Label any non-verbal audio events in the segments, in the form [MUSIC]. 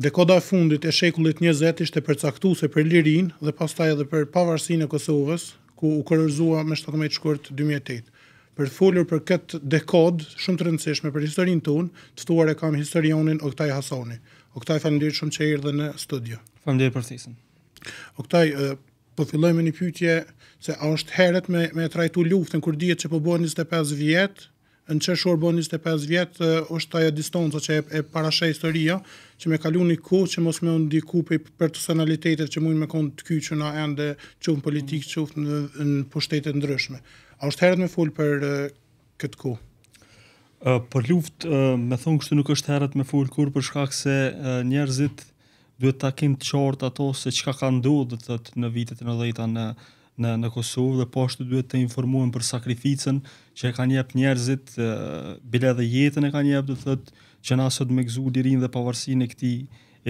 Dekoda e fundit e shekullit 20 ishte se për lirinë dhe pastaj edhe për pavarësinë e Kosovës, ku u kërkuzua me 17 shkurt 2008. Për të folur për këtë dekod shumë të rëndësishme për historinë tonë, të ftuar e kam historionin Oktaj Hasoni. Oktaj faleminderit shumë që erdhe në studio. Faleminderit për ftesën. Oktaj, po fillojmë me një pyetje se a është herët me me trajtu luftën kur dihet se po bëhen 25 vjet, në që shorë bën 25 vjetë, është ajo distanca që e, e parashe historia, që me kalu një kohë që mos me ndiku për personalitetet që mujnë me konë të kyqë në ende që në politikë, mm. që në, në pushtetet ndryshme. A është herët me full për uh, këtë kohë? Uh, për luft, uh, me thonë kështë nuk është herët me full kur për shkak se uh, njerëzit duhet takim të qartë ato se çka ka ndodhur të thot në vitet e në, dhejta, në në në Kosovë dhe po ashtu duhet të informohen për sakrificën që e kanë jepë njerëzit, bile edhe jetën e kanë jepë, do thotë, që na sot me gëzuar dirin dhe pavarësinë e këtij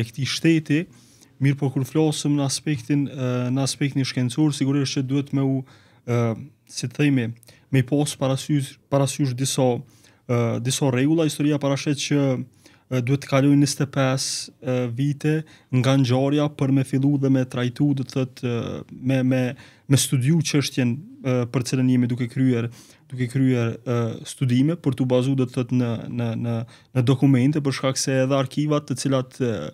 e këtij shteti, mirë po kur flasim në aspektin në aspektin shkencor, sigurisht që duhet me u si të themi, me pas parasysh parasysh disa disa rregulla historia para që duhet të kalojë 25 uh, vite nga ngjarja për me fillu dhe me trajtu, do të thotë uh, me me me studiu çështjen uh, për cilën jemi duke kryer, duke kryer uh, studime për të bazuar do të thotë në në në në dokumente për shkak se edhe arkivat të cilat uh,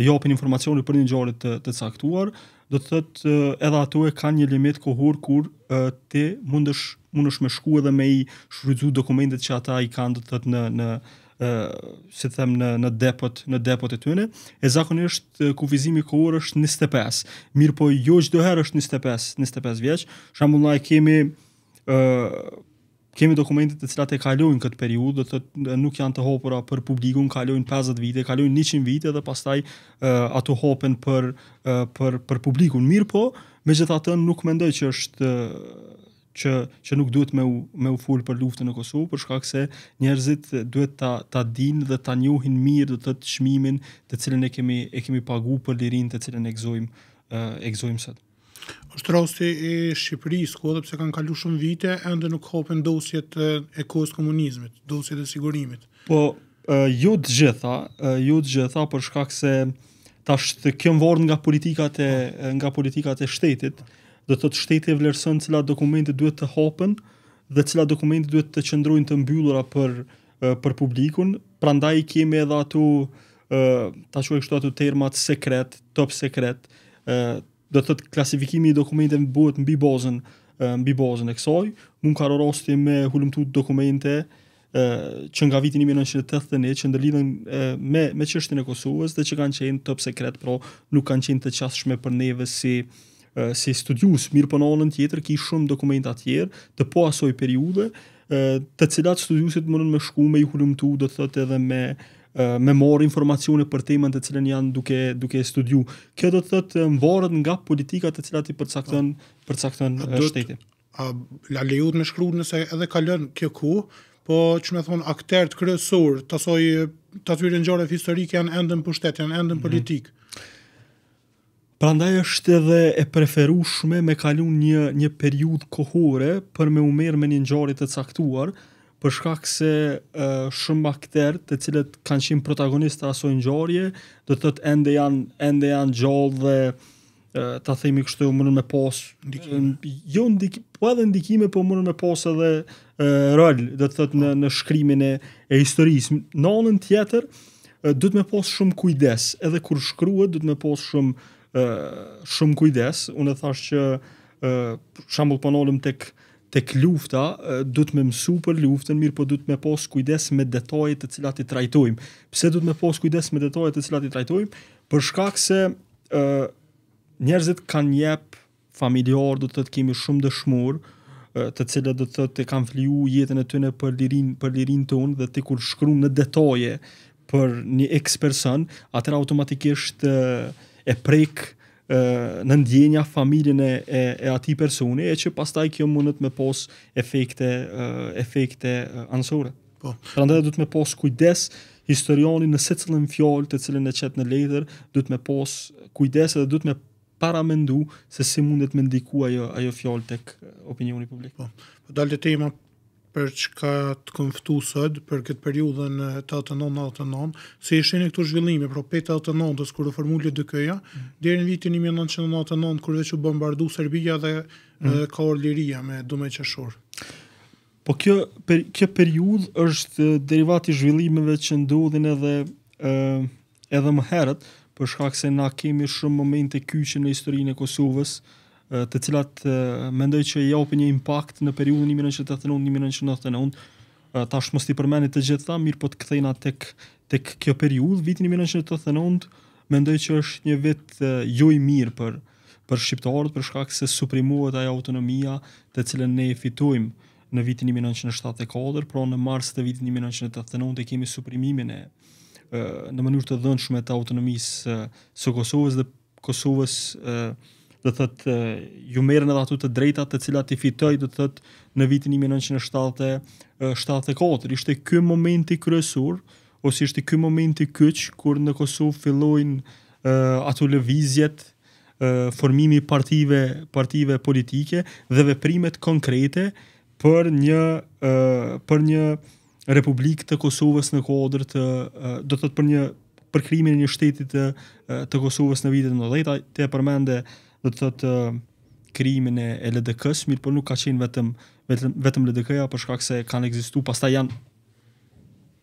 japin informacione për një ngjarje të, të caktuar, do të thotë uh, edhe ato e kanë një limit kohor kur uh, ti mundesh mundesh me shku edhe me i shfrytzu dokumentet që ata i kanë do të thotë në në ë të si them në në depot në depot e tyre e zakonisht kufizimi kohor është 25 mirë po jo çdo herë është 25 25 vjeç shembullai kemi ë uh, kemi dokumentit të cilat e kalojnë këtë periudhë do të thotë nuk janë të hopura për publikun kalojnë 50 vite kalojnë 100 vite dhe pastaj uh, ato hopen për uh, për për publikun mirë po megjithatë nuk mendoj që është uh, që që nuk duhet me u, me u fol për luftën në Kosovë për shkak se njerëzit duhet ta ta dinë dhe ta njohin mirë do të thotë çmimin të cilën e kemi e kemi pagu për lirinë të cilën e gëzojm e gëzojm sot. Ushtrosti i Shqipërisë ku edhe pse kanë kaluar shumë vite ende nuk hopen dosjet e kohës komunizmit, dosjet e sigurisë. Po ju jo të gjitha, ju jo të gjitha për shkak se tash të kem vord nga politikat e nga politikat e shtetit dhe të shteti e vlerëson cilat dokumente duhet të hapen dhe cilat dokumente duhet të qëndrojnë të mbyllura për për publikun, prandaj kemi edhe ato ta quajmë këto ato terma sekret, top sekret, do të thotë klasifikimi i dokumenteve bëhet mbi bazën mbi bazën e kësaj, mund ka rrosti me hulumtut dokumente ë që nga viti 1981 që ndërlidhen me me çështjen e Kosovës dhe që kanë qenë top sekret, por nuk kanë qenë të çastshme për neve si si studius, mirë për po në tjetër, ki shumë dokumenta tjerë të po asoj periude, të cilat studiusit mërën me shku me i hulumtu, do të edhe me, me informacione për temën të cilën janë duke, duke studiu. Kjo do të thot më varët nga politikat të cilat i përcakton, po. përcakton shtetit. A la lejut me shkru nëse edhe kalën kjo ku, po që me thonë aktert kërësur, të asoj të atyri në gjore historike janë endën për shtetë, janë endën mhm. politikë. Mm -hmm. Prandaj është edhe e preferueshme me kalun një një periudhë kohore për me umer me një ngjarje të caktuar, për shkak se uh, shumë bakter të cilët kanë qenë protagonistë aso ngjarje, do të thotë ende janë ende janë gjallë dhe uh, ta themi kështu më në pas, ndikim jo ndikim po edhe ndikime po më në pas edhe uh, rol, do të thotë në në shkrimin e, e historisë anën tjetër, uh, duhet me pas shumë kujdes, edhe kur shkruhet duhet me pas shumë uh, shumë kujdes. Unë e thash që uh, shambull panolëm po tek tek lufta, du të me mësu për luftën, mirë po du të me pos kujdes me detajet të cilat i trajtojmë. Pse du të me pos kujdes me detajet të cilat i trajtojmë? Për shkak se uh, njerëzit kanë jep familjor, du të kemi shumë dëshmur, uh, të cilat do të të kanë fliu jetën e tyre për lirin, për lirin të unë, dhe të kur shkru në detaje për një eks person, automatikisht uh, e prek e, në ndjenja familjen e, e, e ati personi, e që taj kjo mundet me pos efekte, efekte ansore. Po. Pra ndaj du të me pos kujdes historioni në se cilën fjallë të cilën e qetë në lejder, du të me pos kujdes edhe du të me paramendu se si mundet me ndiku ajo, ajo fjallë tek opinioni publik. Po, po dalë të tema për çka të konftu sot për këtë periudhën 89-89, se si ishin këtu zhvillime pro 89 të kur u formulë DKJ-a mm. deri në vitin 1999 kur veç u bombardu Serbia dhe mm. ka liria me dëmë qeshur. Po kjo per, kjo periudhë është derivat i zhvillimeve që ndodhin edhe edhe më herët për shkak se na kemi shumë momente kyçe në historinë e Kosovës të cilat mendoj që i japin një impakt në periudhën 1989-1990. tash mos ti përmendni të gjitha, mirë po të kthejna tek tek kjo periudhë viti 1989, mendoj që është një vit jo i mirë për për shqiptarët për shkak se suprimohet ajo autonomia të cilën ne e fituim në vitin 1974, pra në mars të vitit 1989 e kemi suprimimin e në mënyrë të dhënshme të autonomisë së Kosovës dhe Kosovës do thot ju merren edhe ato të drejta të cilat i fitoi do thot në vitin 1974 ishte ky momenti kryesor ose ishte ky momenti kyç kur në Kosovë fillojnë uh, ato lëvizjet uh, formimi partive partive politike dhe veprimet konkrete për një uh, për një Republikë të Kosovës në kodër të uh, do të thotë për një për e një shteti të, të Kosovës në vitin 90 te përmende uh, do të thotë krimin e LDK-s, mirë po nuk ka qenë vetëm vetëm vetëm LDK-ja për shkak se kanë ekzistuar, pastaj janë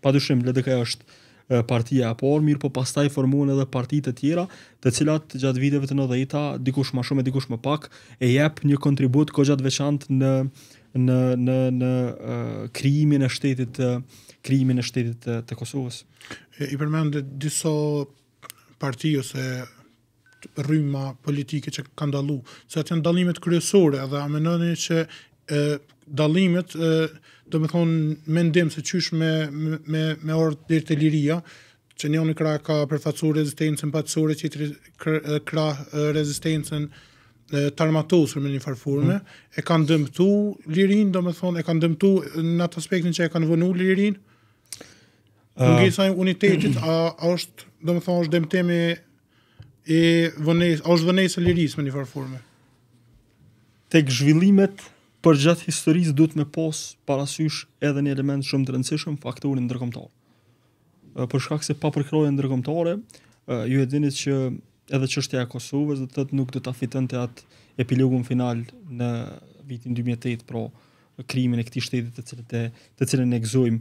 padyshim LDK-ja është partia e por, mirë po pastaj formuan edhe parti të tjera, të cilat gjatë viteve të 90-ta, dikush më shumë e dikush më pak, e jep një kontribut kohë gjatë veçantë në në në në krimin e shtetit të e shtetit të Kosovës. E, I përmendë disa parti ose rrymë politike që kanë dallu, se atë janë dallimet kryesore dhe a që se ë dallimet ë do të thonë mendim se qysh me me me orë deri te liria që një unë këra ka përfacur rezistencën, pa që i këra rezistencën të armatosur me një farfurme, mm. e kanë dëmëtu lirin, do me thonë, e kanë dëmëtu në atë aspektin që e kanë vënu lirin, uh, në gjithë unitetit, a është, do me thonë, është dëmëtemi e vënejës, është vënejës e liris me një formë? Tek zhvillimet për gjatë historisë du të me pos parasysh edhe një element shumë të rëndësishëm faktorin ndërkomtar. Për shkak se pa përkrojën ndërkomtare, ju e dinit që edhe qështja e Kosovës dhe tëtë nuk dhe të afitën të atë epilogun final në vitin 2008, pro krimin e këti shtetit të cilën e, të cilën e gzojmë,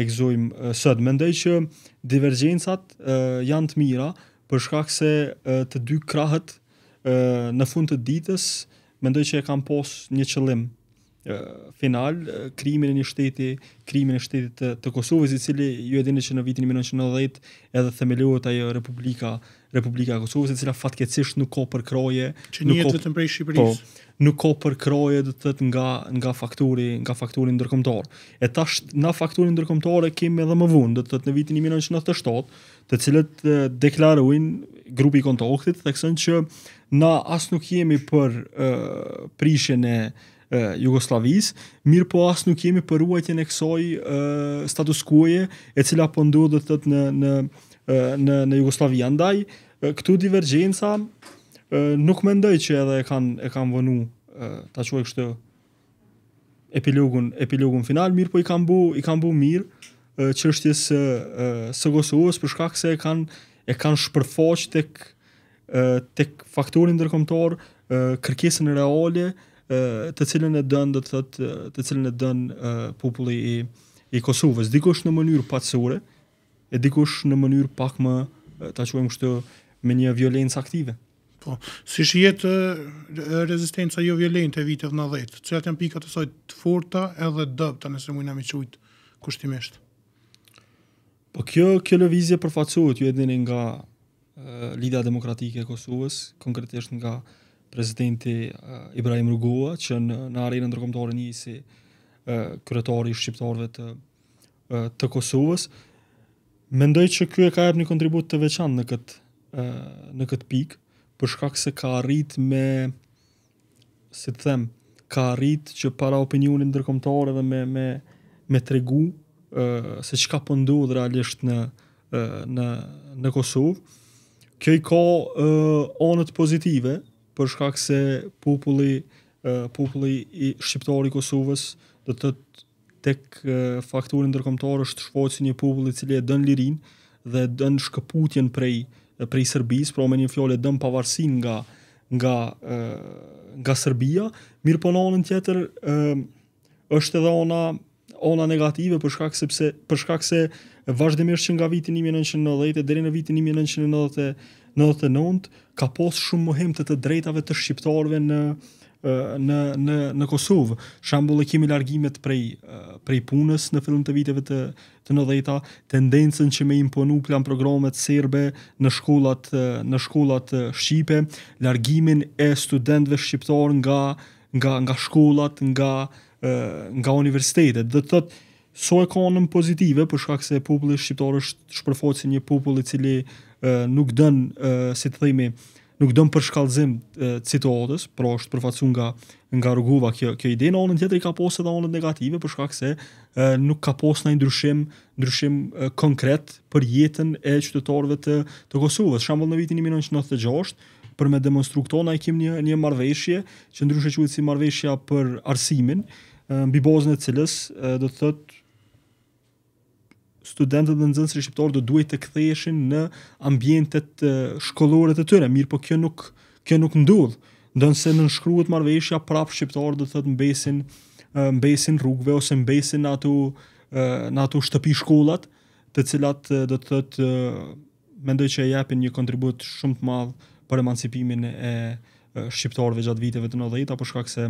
e gzojmë sëtë. Mendej që divergjensat janë të mira, për shkak se të dy krahët në fund të ditës mendoj që e kam pos një qëllim final, krimin e një shteti, krimin e shtetit të, Kosovës, i cili ju e dini që në vitin 1990 edhe themelohet ajo Republika Republika e Kosovës, e cila fatkeqësisht nuk ka përkroje, që nuk ka vetëm prej po, Shqipërisë. Po, nuk ka përkroje do të thotë nga nga fakturi, nga fakturi ndërkombëtar. E tash në fakturin ndërkombëtar kemi edhe më vonë, do të thotë në vitin 1997, të cilët deklaruin grupi i kontaktit, theksojnë që na as nuk jemi për uh, prishjen e uh, Jugoslavis, mirë po as nuk kemi për ruajtjen e kësoj status quo e cila po ndodhet në në në në Jugosllavi andaj këtu divergjenca nuk mendoj që edhe e kanë e kanë vonu ta quaj kështu epilogun epilogun final mirë po i kanë bu i kanë bu mirë çështjes së së Kosovës për shkak se e kanë e kanë shpërfaq tek tek faktorin ndërkombëtar kërkesën reale të cilën e dën do të thotë të cilën e dën populli i i Kosovës dikush në mënyrë patësore, e dikush në mënyrë pak më ta quajmë kështu me një violencë aktive. Po, si shihet rezistenca jo violente e vitit 90, të cilat janë pikat e saj të forta edhe dëbta nëse mund na më çojt kushtimisht. Po kjo kjo lëvizje përfaqësohet ju edheni nga Lida demokratike e Kosovës, konkretisht nga presidenti uh, Ibrahim Rugova, që në në arenën ndërkombëtare nisi uh, i shqiptarëve të të Kosovës, Mendoj që ky e ka jap një kontribut të veçantë në këtë në këtë pikë, për shkak se ka arritë me si të them, ka arritë që para opinionit ndërkombëtar edhe me me me tregu se çka po ndodh realisht në në në Kosovë. Kjo i ka onët pozitive, për shkak se populli populli i shqiptarë i Kosovës do të thotë tek uh, ndërkomtarë ndërkombëtar është shfaqur një popull i cili e dën lirin dhe dën shkëputjen prej prej Serbisë, pra me një dën pavarësinë nga nga nga Serbia, mirë po në tjetër është edhe ona ona negative për shkak sepse për shkak se vazhdimisht që nga viti 1990 deri në vitin 1999 ka posë shumë mëhem të të drejtave të shqiptarëve në në në në Kosovë, shembull e kimi largimet prej prej punës në fillim të viteve të të nodhëta, tendencën që më imponu plan programet serbe në shkollat në shkollat shqipe, largimin e studentëve shqiptar nga nga nga shkollat, nga nga universitetet. Do të so e ka pozitive për shkak se populli shqiptar është shpërfaqësi një popull i cili nuk dën si të themi nuk dëmë për shkallëzim citotës, pra është përfacu nga, nga rruguva kjo, kjo ide, në anën tjetër i ka posë edhe anën negative, për shkak se e, nuk ka posë në ndryshim, ndryshim e, konkret për jetën e qytetarëve të, të Kosovës. Shambull në vitin 1996, për me demonstru këto, na i kim një, një marveshje, që ndryshë që si marveshja për arsimin, mbi bazën e cilës do të thotë studentët dhe nëzënsër shqiptarë do duhet të këtheshin në ambjentet shkollore të tyre, mirë po kjo nuk, kjo nuk ndullë, dëndëse në nëshkruhet marveshja prapë shqiptarë dhe të të mbesin, mbesin rrugve ose mbesin në ato, në ato shtëpi shkollat, të cilat do të thotë mendoj që e japin një kontribut shumë të madh për emancipimin e shqiptarëve gjatë viteve të 90 apo shkak se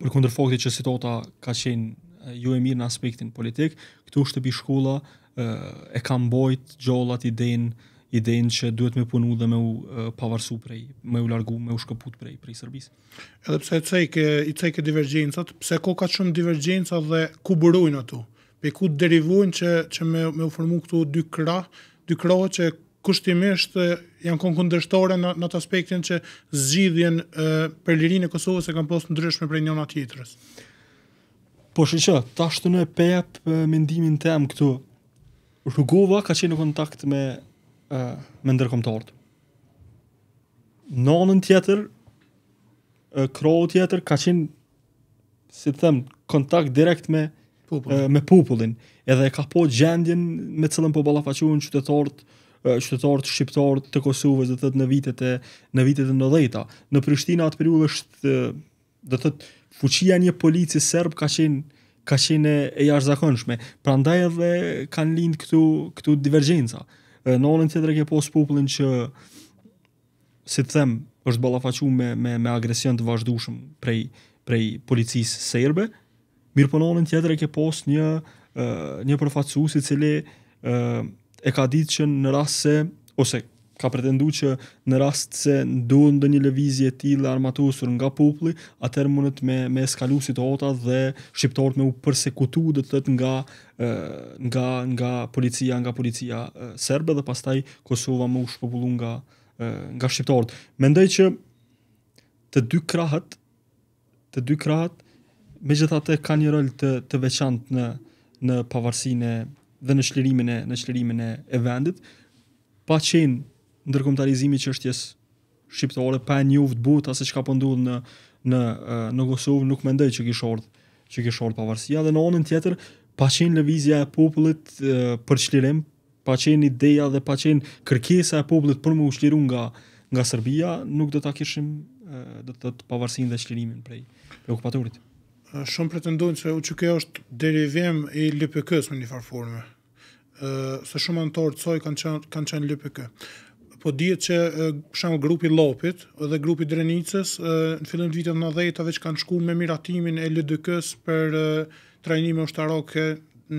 për kundër faktit që sitota ka qenë ju e mirë në aspektin politik, këtu shtëpi shkolla e kam bojt gjollat idejnë idejn që duhet me punu dhe me u pavarsu prej, me u largu, me u shkëput prej, prej sërbis. Edhe pse e cejke, i cejke divergjensat, pse ko ka shumë divergjensat dhe ku bërujnë ato? Pe ku derivujnë që, që me, me u formu këtu dy kra, dy kra që kushtimisht janë kon kundërshtore në, në aspektin që zgjidhjen për lirinë e Kosovës e kanë në ndryshme prej njëra tjetrës. Po shi që, ta shtë në pep mendimin tem këtu, rrugova ka qenë në kontakt me, uh, me ndërkomtarët. Nonën tjetër, uh, krohë tjetër, ka qenë, si të them, kontakt direkt me, me pupullin. Edhe ka po gjendjen me cilën po balafaquen qytetarët, qytetarët shqiptar të Kosovës do të thotë në vitet e në vitet e 90-ta. Në Prishtinë atë periudhë është do të thotë fuqia e një polici serb ka qenë ka qenë e jashtëzakonshme. Prandaj edhe kanë lind këtu këtu divergjenca. Në anën tjetër ke pas popullin që si të them, është ballafaquar me me me agresion të vazhdueshëm prej prej policisë serbe. Mirpo në anën tjetër ke pas një një përfaqësues i cili e ka ditë që në rast se ose ka pretendu që në rast se ndonë dhe një levizje e armatusur nga populli, atër mundet me, me eskalu situata dhe shqiptarët me u përsekutu dhe të tëtë nga, nga, nga policia, nga policia serbe dhe pastaj Kosova më u shpëpullu nga, nga shqiptarët. Mendoj që të dy krahët, të dy krahët, me gjitha të ka një rëllë të, të veçant në, në pavarsin e dhe në shlirimin e, e vendit, pa qenë ndërkombëtarizimi i çështjes shqiptare pa e njohur të butë asaj çka po ndodh në në në Kosovë nuk mendoj që kish ort që kish ort pavarësia dhe në anën tjetër pa qenë lëvizja e popullit për çlirim, pa qenë ideja dhe pa qenë kërkesa e popullit për më ushtiru nga nga Serbia, nuk do ta kishim do të thotë pavarësinë dhe çlirimin prej okupatorit. Shumë pretendojnë se u është derivim i LPK-s në një farë forme. Ëh, se shumë anëtor të kanë qenë, kanë qenë LPK po dihet që për shemb grupi Llopit dhe grupi Drenicës në fillim të vitit 90-të që kanë shkuar me miratimin e LDK-s për trajnime ushtarake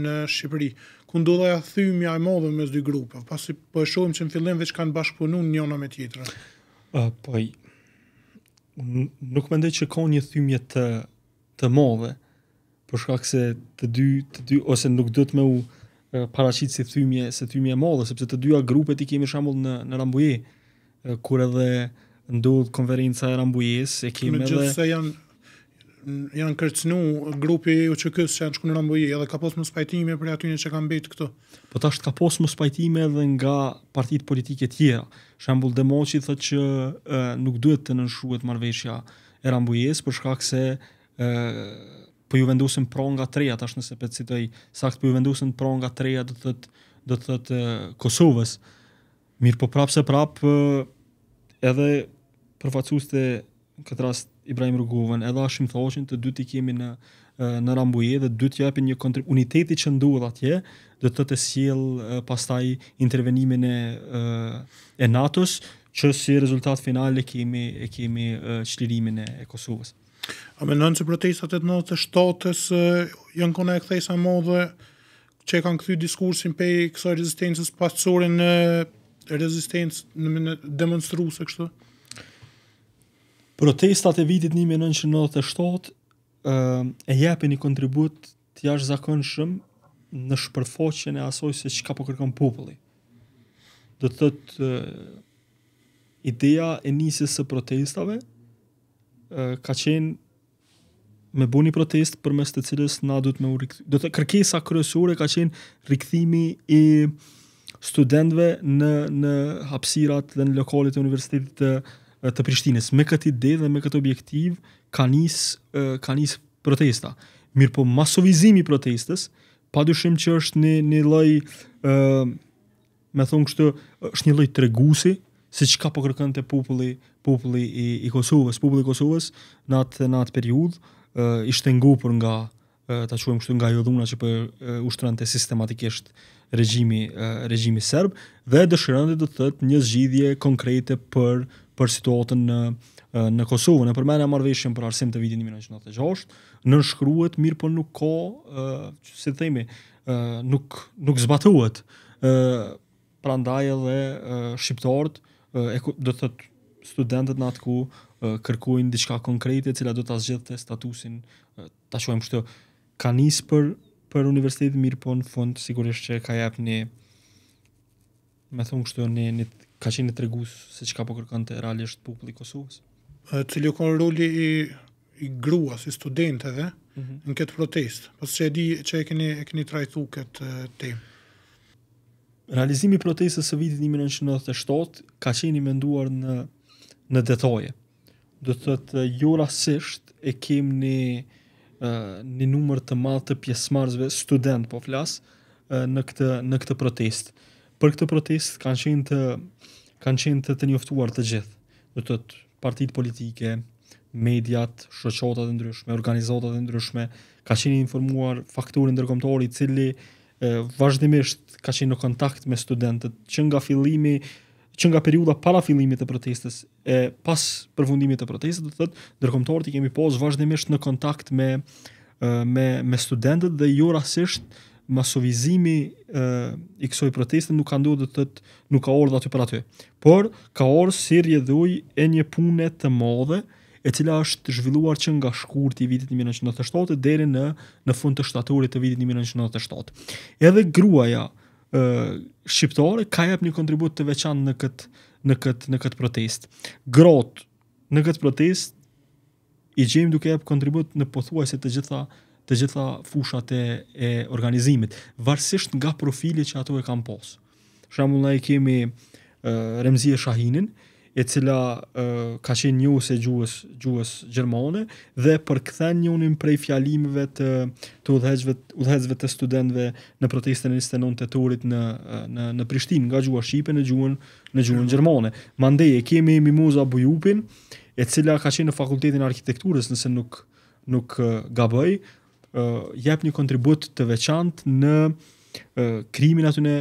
në Shqipëri. Ku ndodhej thymja e madhe mes dy grupeve, pasi po e shohim që në fillim vetë kanë bashkëpunuar njëna me tjetrën. po nuk mendoj që ka një thymje të të madhe për shkak se të dy të dy ose nuk do të më u paraqit si thymje, se thymje e modhe, sepse të dyja grupet i kemi shambull në, në Rambuje, kur edhe ndodh konferenca e Rambujes, e kemi edhe... Në gjithë se janë, janë kërcnu grupi u që që janë shku në Rambuje, edhe ka posë më spajtime për aty që kanë bitë këto. Po të ashtë ka posë më spajtime edhe nga partit politike tjera. Shambull dhe thotë thë që nuk duhet të nënshruet marveshja e Rambujes, për shkak se po ju vendosin pronga treja, tash nëse për citoj, sakt po ju vendosin pronga treja, reja, do të thëtë do të thëtë Kosovës, mirë po prapë se prapë edhe përfacus të këtë rast Ibrahim Rugovën, edhe Ashim Thoshin, të dytë i kemi në, në Rambuje dhe dytë japin një kontrib... Uniteti që ndodh atje, do të të siel pastaj intervenimin e, e NATO-s, që si rezultat final e kemi, e kemi qlirimin e Kosovës. A me nënë që protestat e të nëtë të shtotës janë kona e këthejsa modhe që kanë këthy diskursin pe kësa rezistencës pasësore në rezistencë në në demonstru se kështë? Protestat e vitit një me nënë që shtotë e jepi një kontribut të jash zakon në shpërfoqen e asoj se që ka po kërkan populli. Do të të ideja e njësës së protestave, ka qenë me bu një protest për mes të cilës na du të me u rikëthimi. Do të kërkesa kërësore ka qenë rikëthimi i studentve në, në hapsirat dhe në lokalit e universitetit të, të Prishtines. Me këtë ide dhe me këtë objektiv ka njës, ka njës protesta. Mirë po masovizimi protestës, pa dushim që është një, një loj, me thonë kështë, është një loj tregusi, si që ka po kërkën të populli, populli i, i Kosovës, populli i Kosovës në atë në atë periudhë uh, ishte ngupur nga uh, ta quajmë kështu nga ajo dhuna që po uh, ushtronte sistematikisht regjimi uh, regjimi serb dhe dëshiron të thotë një zgjidhje konkrete për për situatën në uh, në Kosovë, në përmendja marrëveshjen për arsim të vitit 1996, në shkruhet mirë po nuk ka uh, që si themi uh, nuk nuk zbatohet. Uh, prandaj edhe uh, shqiptarët uh, do të thotë studentët në atë ku kërkojnë diçka konkrete cila do ta zgjidhte statusin ta shohim kështu ka nis për për universitetin mirë po në fund sigurisht që ka jap një me thon kështu një, një ka qenë një tregus se çka po kërkon te realisht populli i Kosovës cili ka roli i i grua si studenteve mm -hmm. në këtë protestë pas që e di që e keni e keni trajtu këtë temë Realizimi i protestës së vitit 1997 ka qenë i menduar në në detoje. Do të thotë eh, ju jo rastisht e kem një, eh, një numër të malë të pjesmarzve student, po flasë, eh, në këtë, në këtë protest. Për këtë protest kanë qenë të, kanë qenë të të njoftuar të gjithë. Do të thotë partit politike, mediat, shëqotat e ndryshme, organizatat e ndryshme, ka qenë informuar faktorin i cili vazhdimisht ka qenë në kontakt me studentët, që nga fillimi që nga periudha para fillimit të protestës e pas përfundimit të protestës do të thotë ndërkombëtarët i kemi pas vazhdimisht në kontakt me me me studentët dhe jo rastësisht masovizimi e, i kësaj proteste nuk ka ndodhur do të thotë nuk ka ardhur aty për aty por ka ardhur si rrjedhuj e një pune të madhe e cila është zhvilluar që nga shkurt i vitit 1997 deri në në fund të shtatorit të vitit 1997 edhe gruaja shqiptore ka jep një kontribut të veçantë në këtë në këtë në këtë protest. Grot në këtë protest i gjejm duke jep kontribut në pothuajse të gjitha të gjitha fushat e, e organizimit, varësisht nga profili që ato e kanë pas. Shembull ne kemi Remzi Shahinin, e cila ka qenë një ose gjuhës gjuhës gjermane dhe për këthen një unim prej fjalimeve të të udhëheqësve të studentëve në protestën e listës së në në në Prishtinë nga gjuha shqipe në gjuhën në gjuhën gjermane. Mandej e kemi Mimoza Bujupin, e cila ka qenë në Fakultetin e Arkitekturës, nëse nuk nuk uh, gaboj, jep një kontribut të veçantë në krimin aty në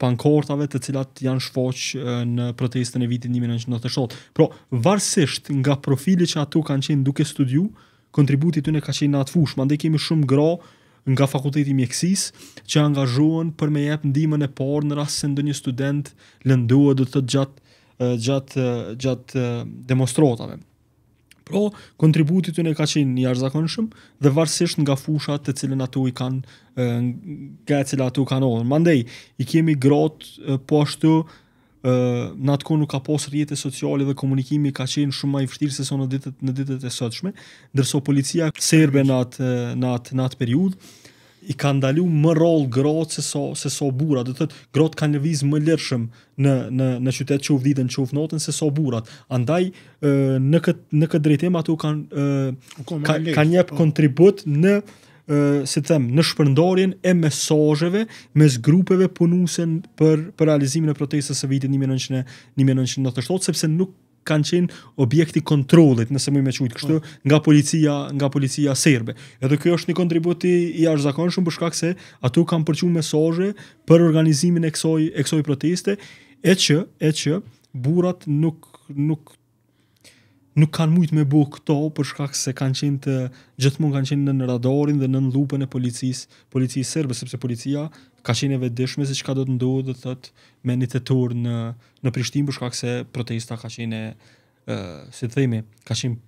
pankortave të cilat janë shfoq në protestën e vitit 1997. Pro, varsisht nga profili që ato kanë qenë duke studiu, kontributi të në ka qenë atë ma ndë kemi shumë gra nga fakulteti mjekësis që angazhohen për me jep ndimën e parë në rrasë se ndë një student lëndohet dhe të gjatë gjatë gjatë demonstratave. O, kontributit të ne ka qenë një arzakonëshëm dhe varsisht nga fushat të cilën ato i kanë, e cilë ato i kanë ohën. Mandej, i kemi gratë po ashtu, në atë nuk ka posë rjetët e sociale dhe komunikimi ka qenë shumë ma i fështirë se sonë në ditët e sëtëshme, ndërso policia serbe në atë periudë i ka ndalu më rol grot se so, se so burat, dhe të të grot ka një më lërshëm në, në, në qytet qovë ditën qovë notën se so burat. Andaj, në këtë kët drejtim ato kan, ka, ka njep o. Po. kontribut në ë si them në shpërndarjen e mesazheve mes grupeve punuesen për për realizimin e protestës së vitit 1997 sepse nuk kanë qenë objekti kontrollit, nëse më i më çuhet kështu, oh. nga policia, nga policia serbe. Edhe ky është një kontribut i jashtëzakonshëm për shkak se ato kanë përqur mesazhe për organizimin e kësaj e kësaj proteste, etj, etj, burrat nuk nuk nuk kanë mujtë me bukë këto për shkak se kanë qenë të gjithmonë kanë qenë në radarin dhe në lupën e policisë, policisë serbe sepse policia ka qenë e vetëdijshme se çka do të ndodhë do të thotë me një në në Prishtinë për shkak se protesta ka qenë uh, si të themi, ka qenë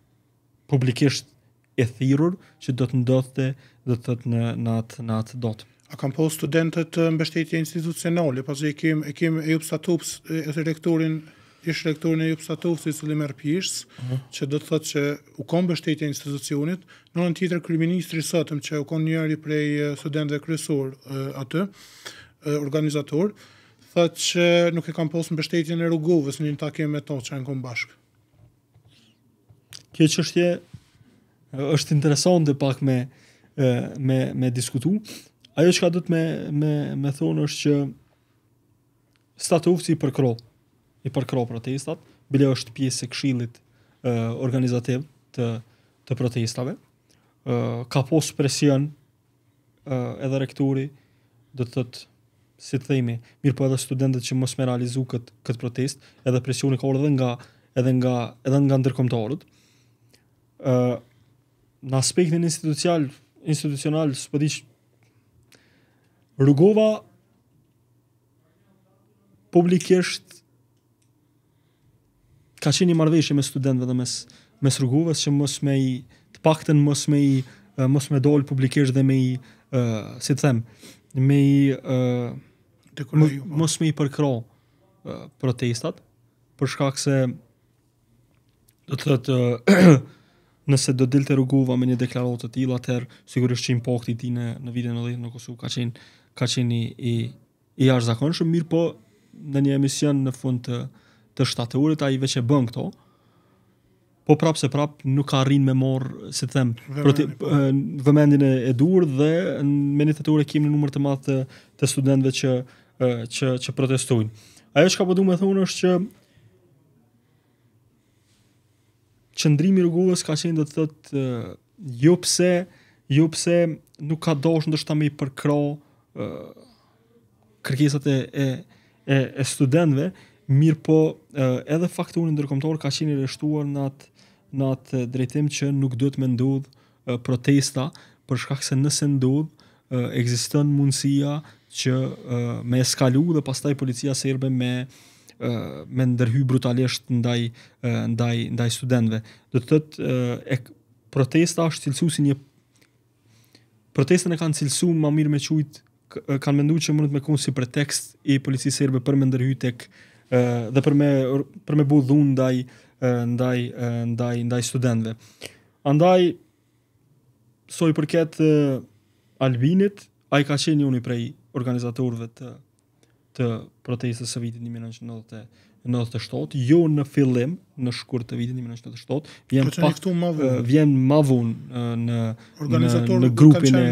publikisht e thirrur që do të ndodhte do të thotë në në atë në atë dot. A kanë po studentët mbështetje institucionale, pasi po e kem e kem e upsatups e rektorin ish rektori në Jupës Atovës, i Sule Merpishës, mhm. që do të thotë që u konë bështetje institucionit, në në titër kriministri sëtëm që u konë njëri prej student dhe kryesor atë, organizator, thotë që nuk e kam posë në bështetje në rrugovës në një takim me to që e në konë bashkë. Kje që është është interesant dhe pak me, me, me diskutu, ajo që ka dhëtë me, me, me thonë është që statu ufëci për kërolë, i përkro protestat, bile është pjesë e këshillit uh, organizativ të të protestave. Uh, ka posë presion uh, edhe rektori do të thotë si të themi, mirë po edhe studentët që mos me realizu këtë kët protest, edhe presioni ka orë nga edhe nga edhe nga ndërkombëtarët. ë uh, në aspektin institucional institucional s'po Rugova rrugova publikisht ë ka qenë një marrëveshje me studentëve dhe mes mes rrugëve që mos me i të paktën mos me i mos me dol publikisht dhe me i uh, si të them me i të uh, mos me i përkro uh, protestat për shkak se do të thotë uh, [CLEARS THROAT] nëse do dilte rruguva me një deklaratë të tillë atë sigurisht që impakti i tij në në vitin 19 në Kosovë ka qenë ka qenë i i jashtëzakonshëm mirë po në një emision në fund të uh, të shtaturit, a i e bën këto, po prapë se prapë nuk ka rrinë me morë, si të themë, vëmendin, eh, e dur, dhe në menit të në numër të matë të, të studentve që, eh, që, që protestojnë. Ajo që ka përdu po me thunë është që qëndrimi rrugës ka qenë dhe të thëtë të eh, ju jo pëse, jo nuk ka doshë në i përkro kërkisat e, e, e, e studentve, Mirë po, edhe fakturën unë ka qenë i reshtuar në atë, në atë drejtim që nuk dhëtë me ndodhë protesta, për shkak se nëse ndodhë, egzistën mundësia që me eskalu dhe pastaj policia serbe me me ndërhy brutalisht ndaj ndaj ndaj studentëve. Do të thotë e protesta është cilësuar si një protesta në kanë cilësuar më mirë me çujt kanë menduar që mund të mekon si pretekst i policisë serbe për me ndërhy tek dhe për me për me budh ndaj ndaj ndaj ndaj studentëve. Andaj so i përket Albinit, a i ka qenë një uni prej organizatorëve të, të protestës së vitit 1997, jo në fillim, në shkur të vitit 1997, vjen, pak, vjen ma vun, vjen ma në, në, në grupin e...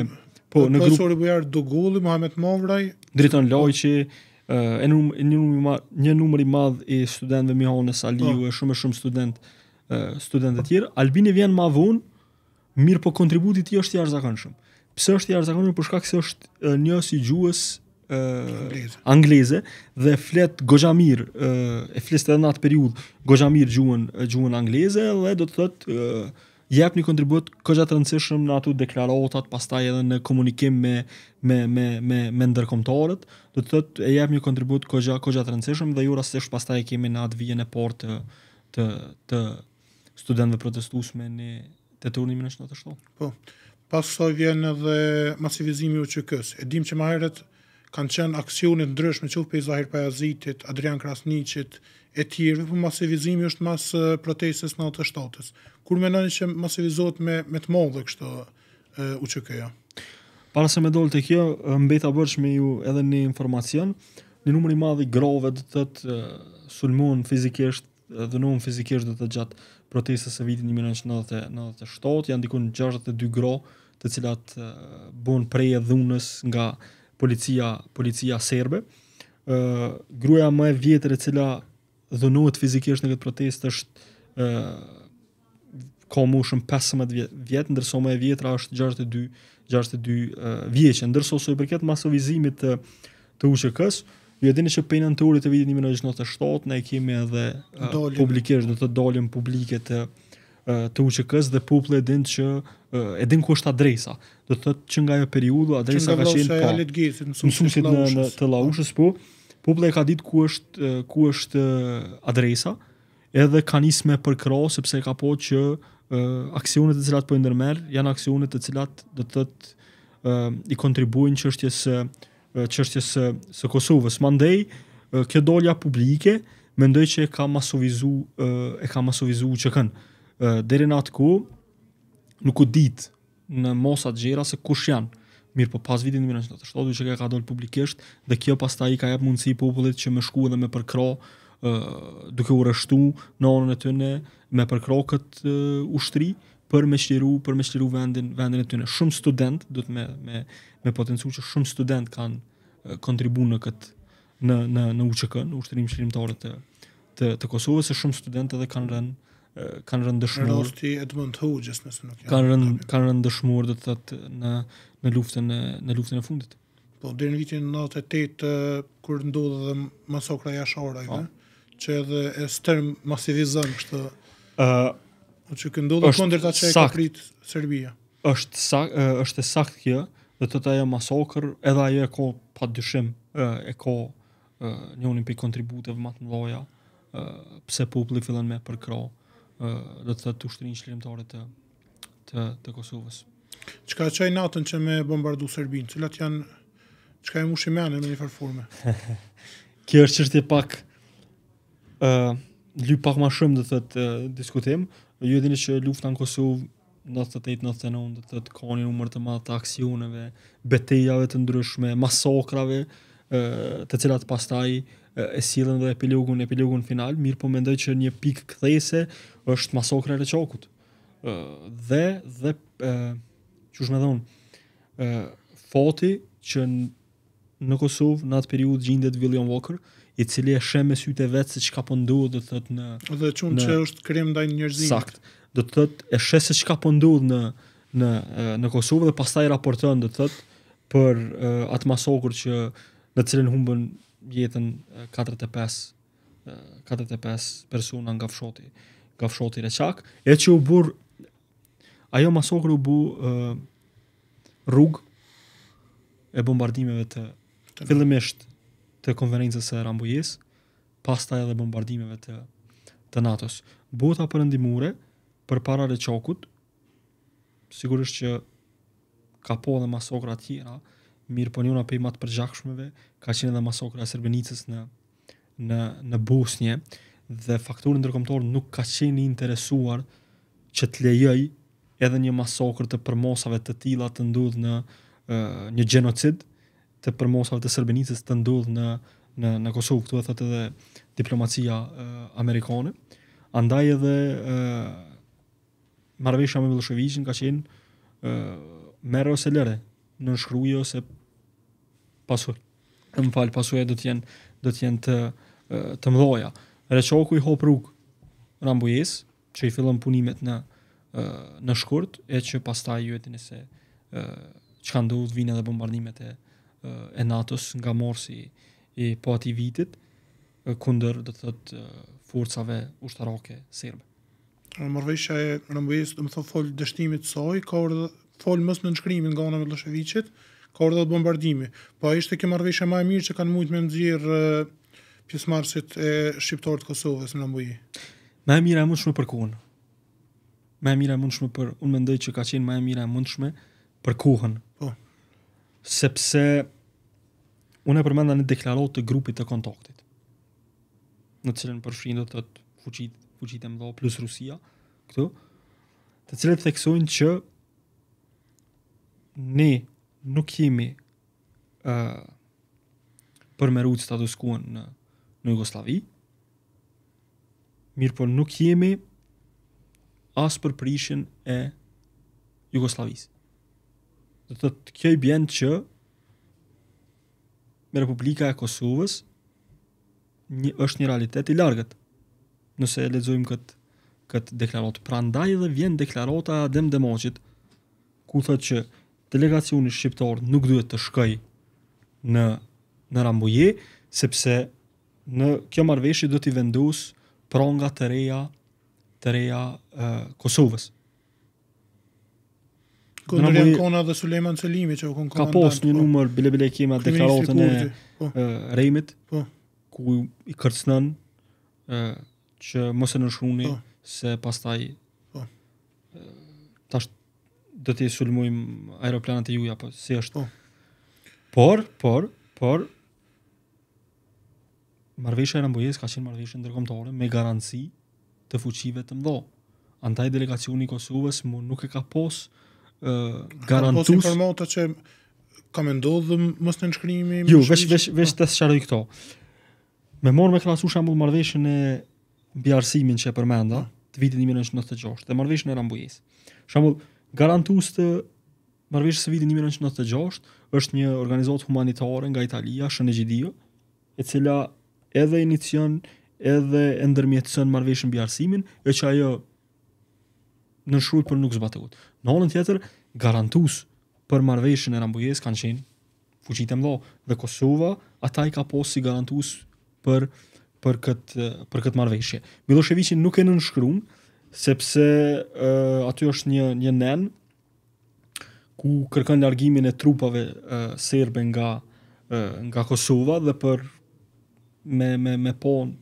Po, në grup... Profesori Bujar Dogulli, Mohamed Movraj... Driton Lojqi e një numër i madh një numër i madh i studentëve më hanë sa është shumë shumë student uh, student të tjerë Albini vjen më vonë mirë po kontributi i tij është i jashtëzakonshëm pse është i jashtëzakonshëm për shkak se është uh, një si gjuhës uh, angleze. dhe flet Gojamir uh, e flet edhe në atë periudhë Gojamir gjuhën gjuhën angleze dhe do të thotë uh, jep një kontribut kogja të rëndësishëm në ato deklaratat, pastaj edhe në komunikim me, me, me, me, me ndërkomtarët, dhe të thëtë e jep një kontribut kogja, të rëndësishëm dhe ju rastisht pastaj kemi në atë vijen e por të, të, të studentve protestus me një të turnimin e shtatë shtonë. Po, pas vjen edhe masivizimi u që kësë. E dim që maheret kanë qenë aksionit ndryshme që u pejzahir Pajazitit, Adrian Adrian Krasnicit, e tjerëve, por masivizimi është mas protestës në ato Kur mendoni se masivizohet me me të mëdha kështu UÇK-ja. Para se më të kjo, mbeta bërsh me ju edhe një informacion, një numëri i madh i grove do të sulmuan fizikisht, dhunuan fizikisht do të gjatë protestës e vitit 1997, janë diku 62 gro, të cilat bën prej dhunës nga policia, policia serbe. Uh, gruja më e vjetër e cila dhunohet fizikisht në këtë protestë është ë ka moshën 15 vjet, ndërsa më e vjetra është 62, 62 uh, vjeçë. Ndërsa i përket masovizimit të të UÇK-s, ju e dini që penën të urit të vitit 1997 ne kemi edhe uh, publikisht do të dalim publike të të UÇK-s dhe populli e din që e din ku është adresa. Do të thotë që nga ajo periudhë adresa ka qenë pa. Në sumsit në, në të Laushës po. Popla e ka ditë ku është, ku është adresa, edhe ka njës me përkro, sepse ka po që uh, aksionet të cilat për po ndërmerë, janë aksionet të cilat dhe të të uh, i kontribuin është qështjes së, së Kosovës. Mandej, uh, kjo dolja publike, mendoj që e ka masovizu, uh, e ka masovizu që kënë. Uh, Dere në atë ku, nuk u ditë në mosat gjera se kush janë. Mirë po pas vitin 1977 që ka dalë publikisht dhe kjo pastaj i ka jap mundësi popullit që më shkuën dhe më përkro ë duke u rreshtu në anën e tyre me përkrokët ushtri për më shëru për më shëru vendin vendin e tyre shumë student do të me me me potencuar që shumë student kanë kontribuar në këtë në në në UÇK në ushtrim shërimtarë të të të Kosovës shumë studentë dhe kanë rënë kanë rënë dëshmuar. Rosti Edmund Hughes nëse nuk janë. Kanë rënë kanë rënë do të thotë në në luftën e në luftën e fundit. Po deri në vitin 98 kur ndodhi dhe masakra jashtore ai, po. që edhe e stërm masivizon kështë ë uh, që kë ndodhi kundër ta çka e prit Serbia. Është sakt uh, është sakt kjo, do të thotë ajo masakër edhe ajo e ka padyshim e ka ë një unik kontributeve më të mëdha pse populli fillon me përkrah do të thotë ushtrinë të të të Kosovës. Çka çoi natën që me bombardu Serbinë, cilat janë çka e mushi me në një farforme. [LAUGHS] Kjo është çështje pak ë uh, lu pak më shumë do të thotë uh, diskutim. Ju e dini që lufta në Kosovë 98-99 do të thotë ka një numër të madh të aksioneve, betejave të ndryshme, masokrave, të cilat pastaj e sillën do epilogun epilogun final, mirë po mendoj që një pikë kthese është masokra e çokut. ë dhe dhe ë me më thon ë foti që në Kosovë në atë periudhë gjendet William Walker, i cili e shemë me sytë vet se çka po ndodh do të thotë në dhe çun që është krim ndaj njerëzimit. Sakt. Do të thotë e shes se çka po ndodh në në në Kosovë dhe pastaj raporton do të thotë për atë masokër që në cilën humbën jetën 45 45 persona nga fshoti nga fshoti Reçak e që u bur ajo masokrë u bu uh, rrug e bombardimeve të, të fillimisht të konferencës së Rambujes pastaj edhe bombardimeve të të NATO-s bota përndimure përpara Reçakut sigurisht që ka po dhe masokra tjera, uh, mirë po një una pejmat për gjakshmeve, ka qenë edhe masokra sërbenicës në, në, në busnje, dhe fakturin ndërkomtor nuk ka qenë interesuar që të lejëj edhe një masokrë të përmosave të tila të ndudhë në uh, një genocid, të përmosave të sërbenicës të ndudhë në, në, në Kosovë, këtu e thëtë edhe diplomacia uh, Andaj edhe uh, marvesha me ka qenë uh, mërë ose në nëshkruje ose pasu. Më fal pasu e do të do të jenë të të mëdhoja. Reçoku i hop rrug Rambujes, që i fillon punimet në në shkurt e që pastaj ju e dini se çka ndodh vinë edhe bombardimet e e nga morsi i po ati vitit kunder do të thot forcave ushtarake serbe. Marvesha e Rambujes, do të thot fol dështimit të ka orë fol mës në nëshkrimin nga ana e ka urdhat bombardimi. Po ai ishte kjo marrëveshje më e mirë që kanë mundë me nxjerr pjesëmarrësit e shqiptarë të Kosovës në Lamboj. Më e mira mundshme për kohën. Më e mira mundshme për unë mendoj që ka qenë më e mira mundshme për kohën. Po. Sepse unë e përmenda në deklarot të grupit të kontaktit në cilën përfshin do të fuqit fuqit e mëdha plus Rusia këtu të cilët theksojnë që ne nuk jemi uh, për me status quo në, në Jugoslavi, mirë po nuk jemi as për prishin e Jugoslavis. Dhe të të kjoj bjend që me Republika e Kosovës një, është një realitet i largët, nëse e lezojmë këtë këtë deklarot. Pra ndaj dhe vjen deklarota Adem Demoqit, ku thët që delegacioni shqiptar nuk duhet të shkojë në në Rambuje, sepse në kjo marrveshje do të vendos pronga të reja të reja e, Kosovës. Kënë në Rambuje, Kona dhe që u konë Ka post një po. numër bile bile kema deklaratën e, po, rejmit, po, ku i kërcnën e, që mëse në shruni po. se pastaj po, tash do të sulmojm aeroplanat e juja, po si është oh. por por por marrveshja e ambujes ka qenë në ndërkombëtare me garanci të fuqive të mëdha antaj delegacioni Kosovës mu nuk e ka pos uh, garantues po informata që ka ndodhëm mos në nëshkrimi? jo vesh vesh vesh të shkroj këto me morr me klasu shembull marrveshën e bjarësimin që përmenda të vitit 1996 të marrveshën e ambujes shembull garantus të marveshës së vitin 1996, është një organizatë humanitare nga Italia, shën e cila edhe inicion, edhe endërmjetësën marveshën bjarësimin, e që ajo në shrujt për nuk zbatëgut. Në anën tjetër, garantus për marveshën e rambujes kanë qenë fuqit e dhe Kosova ata i ka posë si garantus për për këtë për këtë marrëveshje. nuk e nënshkruan, sepse uh, aty është një një nen ku kërkon largimin e trupave uh, serbe nga uh, nga Kosova dhe për me me me pon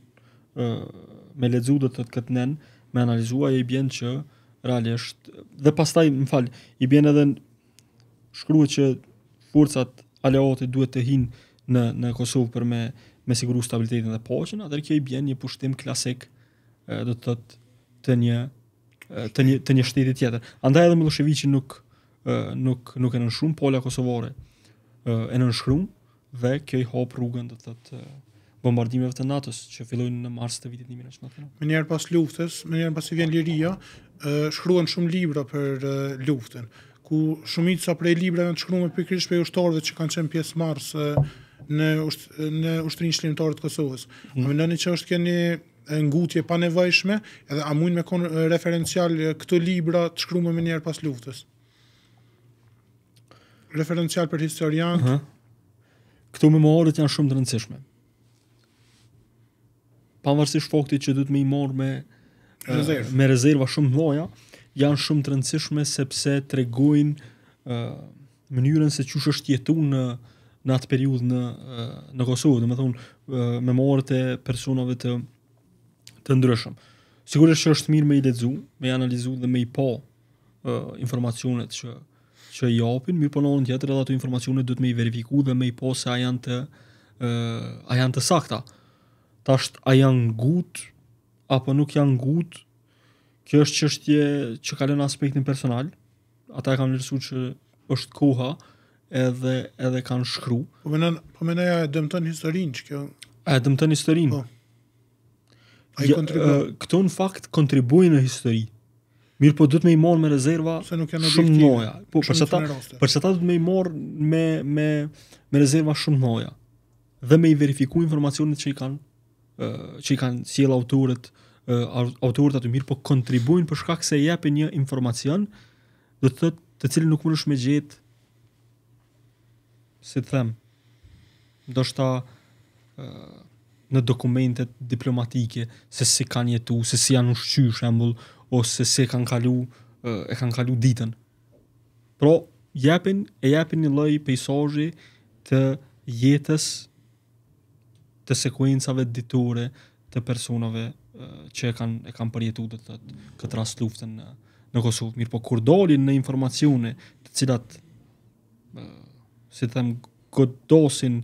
uh, me lexu do të këtë nen me analizuar i bjen që realisht dhe pastaj më fal i bjen edhe shkruhet që forcat aleote duhet të hinë në në Kosovë për me me siguru stabilitetin dhe paqen, atëherë kjo i bjen një pushtim klasik, do të thotë të një të një të një shteti tjetër. Andaj edhe Milosheviqi nuk nuk nuk e nën shumë pola kosovore e nën shkrum dhe kjo i hop rrugën do të, të bombardimeve të NATO-s që fillojnë në mars të vitit 1999. Më njëherë pas luftës, më njëherë pas i vjen liria, shkruan shumë libra për luftën, ku shumica prej librave janë shkruar pikërisht për ushtarët që kanë qenë pjesë marrëse në në ushtrinë shlimtare të Kosovës. Mm. Mendoni që është keni e ngutje pa nevojshme, edhe a mund me kon referencial këto libra të shkruar më njëherë pas luftës. Referencial për historian. Uh -huh. Këto më morët janë shumë të rëndësishme. Pavarësisht faktit që duhet më i morr me rezerva me rezerva shumë vloja, janë shumë të rëndësishme sepse tregojnë uh, mënyrën se çu është jetuar në në atë periudhë në në Kosovë, domethënë me morrë e personave të të ndryshëm. Sigurisht që është mirë me i lexu, me i analizu dhe me i po uh, informacionet që që i japin, mirë po në anën tjetër edhe ato informacione duhet me i verifiku dhe me i po se a janë të uh, a janë të sakta. Tash a janë ngut apo nuk janë ngut? Kjo është çështje që ka lënë aspektin personal. Ata e kanë vlerësuar që është koha edhe edhe kanë shkruar. Po mendon, po më ajo dëmton historinë që kjo. A dëmton historinë? Po ai jo, kontribuojnë? këto në fakt kontribuojnë në histori. Mirë po dhëtë me i morë me rezerva shumë noja. Po, shumë ta, përse ta dhëtë me i morë me, me, me rezerva shumë noja. Dhe me i verifiku informacionit që i kanë, që i kanë siel autorit, autorët atë mirë po kontribuojnë për shkak se i jepi një informacion dhe të të të cilë nuk më nëshme gjithë si të them, Do shta në dokumentet diplomatike se si kanë jetu, se si janë ushqy shembull ose se kanë kalu e kanë kalu ditën pro, jepin e jepin një loj pejsojë të jetës të sekuencave ditore të personave që e kanë, e kanë përjetu dhe të këtë rast luftën në, në Kosovë mirë, po kur dolin në informacione të cilat si të them godosin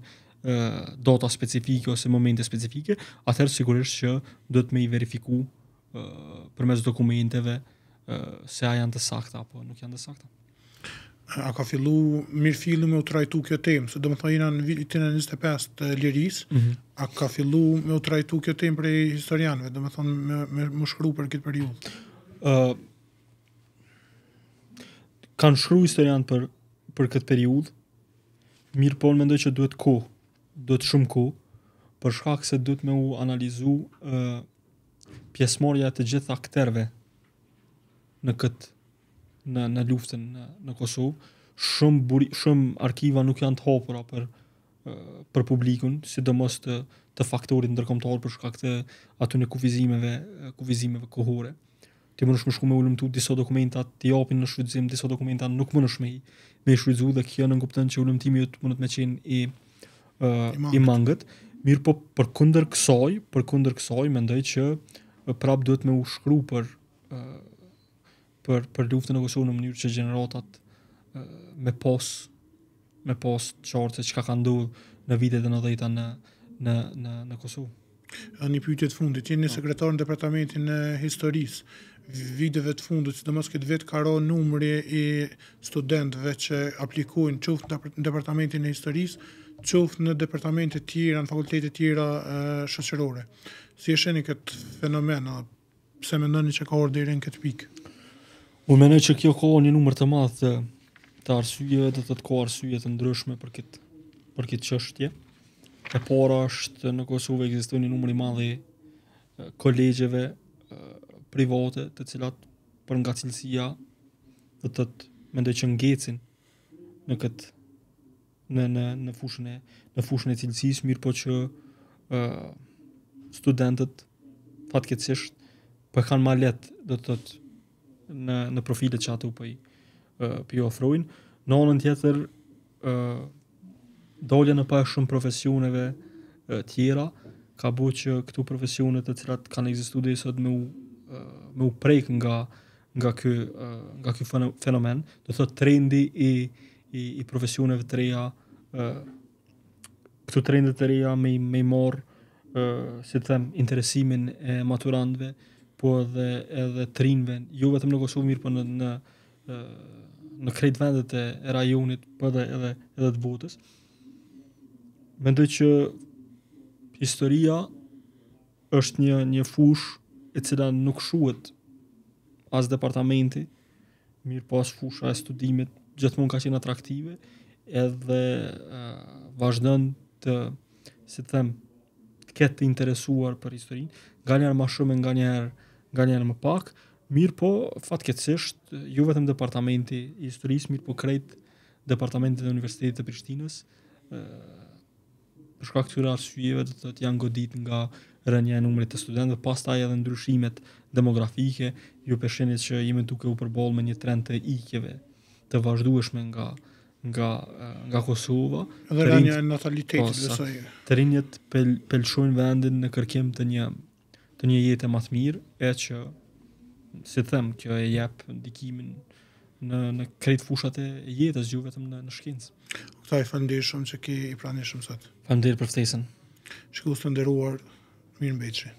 data specifike ose momente specifike, atëherë sigurisht që duhet me i verifiku uh, dokumenteve se a janë të sakta apo nuk janë të sakta. A ka fillu mirë fillu me u trajtu kjo temë, se do më thajina në vitin e 25 të liris, mm -hmm. a ka fillu me u trajtu kjo temë prej historianve, do më thonë me, me, me shkru për këtë periud? Uh, kanë shkru historian për, për këtë periud, mirë po në mendoj që duhet kohë të shumë ku, për shkak se duhet me u analizu uh, pjesëmorja të gjithë aktorëve në këtë në në luftën në në Kosovë, shumë buri, shumë arkiva nuk janë të hapura për uh, për publikun, sidomos të të faktorit ndërkombëtar për shkak të aty në kufizimeve, kufizimeve kohore. Ti mund të shkosh me ulëmtu disa dokumenta, ti japin në shfrytëzim disa dokumenta, nuk mund të shmej me shfrytëzu dhe kjo nën kupton që ulëmtimi jot mund të më qenë i uh, i mangët. Mirë po për kunder kësoj, për kunder kësoj, mendoj që prap duhet me u shkru për, uh, për, për luftën e Kosovë në mënyrë që generatat uh, me pos, me pos qartë se që ka ka ndu në vitet e në dhejta në, në, në, në Kosovë. A një pyjtje fundit, jeni sekretar në departamentin e historisë, videve të fundit, së dëmës këtë vetë karo numri i studentve që aplikojnë qëftë në departamentin e historisë, qoftë në departamentet tjera, në fakultetet tjera shëqërore. Si e sheni këtë fenomen, pse mendoni që ka orë deri në këtë pikë? U menoj që kjo ka një numër të madhë të, të arsyje dhe të të ka arsyje të ndryshme për këtë, për këtë qështje. E para është në Kosovë e këzistu një numër i madh i kolegjeve private të cilat për nga cilësia dhe të të mendoj që ngecin në këtë në në në fushën e në fushën e cilësisë, mirë po që uh, studentët fatkeqësisht po kanë më lehtë do të thotë në në profilet që ato po i po ofrojnë. Në anën tjetër ë uh, dolja në pa shumë profesioneve uh, tjera ka bërë që këtu profesione të cilat kanë ekzistuar deri sot me u, uh, me u prek nga nga ky uh, nga ky fenomen, do të thotë trendi i i i profesioneve të reja këtu trendet e reja me, me morë, si të them, interesimin e maturandve, po edhe, edhe trinve, jo vetëm në Kosovë mirë, po në, në, në krejt vendet e rajonit, po edhe, edhe, edhe të botës. Mendoj që historia është një, një fush e cila nuk shuhet as departamenti, mirë po as fusha e studimit, gjithmonë ka qenë atraktive, edhe uh, vazhdon të si të them të ketë interesuar për historinë, nganjëherë më shumë nga nganjëherë më pak, mirë po fatkecisht ju vetëm departamenti i historisë mirë po krejt departamenti i Universitetit të Prishtinës ë uh, për shkak të këtyre arsyeve të janë godit nga rënja e numrit të studentëve, taj edhe ndryshimet demografike, ju peshinit që jemi duke u përbol me një trend të ikjeve, të vazhdueshme nga nga nga Kosova. Dhe rinjë, nga një natalitet besoj. Të rinjët pel, pelshojn vendin në kërkim të një të një jetë më të mirë, e që si them kjo e jep ndikimin në në krejt fushat e jetës, jo vetëm në në shkencë. Kta i falendej që ke i pranishëm sot. Faleminderit për ftesën. Shikoj të nderuar, mirë mbetje.